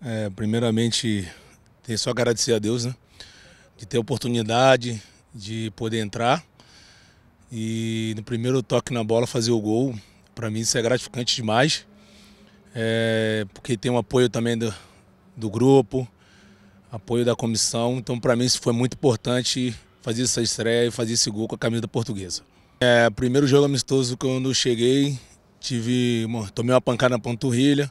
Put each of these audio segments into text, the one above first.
É, primeiramente, tenho só agradecer a Deus, né? De ter a oportunidade de poder entrar e no primeiro toque na bola fazer o gol. Para mim isso é gratificante demais, é, porque tem um apoio também do, do grupo, apoio da comissão. Então, para mim, isso foi muito importante fazer essa estreia e fazer esse gol com a camisa portuguesa. É, primeiro jogo amistoso quando cheguei, tive, tomei uma pancada na panturrilha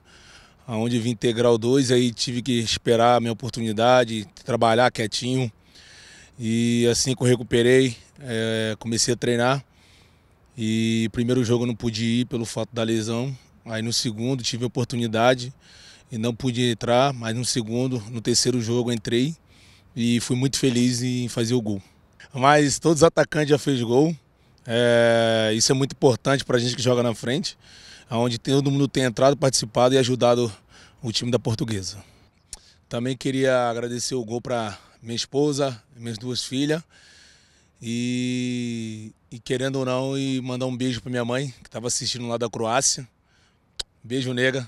onde vim ter grau 2, aí tive que esperar a minha oportunidade, trabalhar quietinho. E assim que eu recuperei, é, comecei a treinar. E primeiro jogo eu não pude ir pelo fato da lesão. Aí no segundo tive a oportunidade e não pude entrar, mas no segundo, no terceiro jogo entrei e fui muito feliz em fazer o gol. Mas todos os atacantes já fez gol. É, isso é muito importante para a gente que joga na frente, onde todo mundo tem entrado, participado e ajudado o time da Portuguesa. Também queria agradecer o gol para minha esposa, minhas duas filhas. E, e, querendo ou não, e mandar um beijo para minha mãe, que estava assistindo lá da Croácia. Beijo, nega.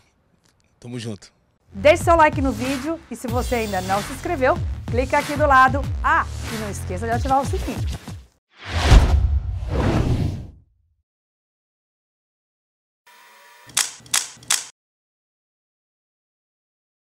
Tamo junto. Deixe seu like no vídeo e se você ainda não se inscreveu, clica aqui do lado. Ah, e não esqueça de ativar o sininho.